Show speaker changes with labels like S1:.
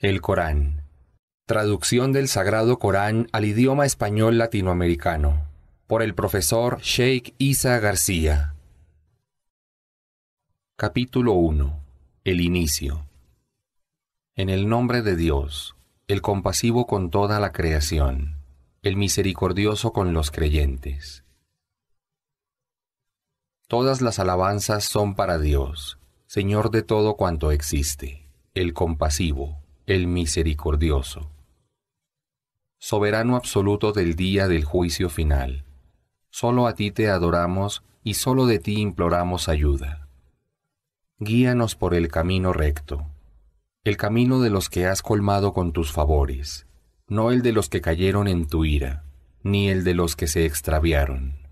S1: El Corán. Traducción del Sagrado Corán al idioma español latinoamericano. Por el profesor Sheikh Isa García. Capítulo 1. El inicio. En el nombre de Dios, el compasivo con toda la creación, el misericordioso con los creyentes. Todas las alabanzas son para Dios, Señor de todo cuanto existe, el compasivo, el misericordioso. Soberano absoluto del día del juicio final, solo a ti te adoramos y solo de ti imploramos ayuda. Guíanos por el camino recto, el camino de los que has colmado con tus favores, no el de los que cayeron en tu ira, ni el de los que se extraviaron.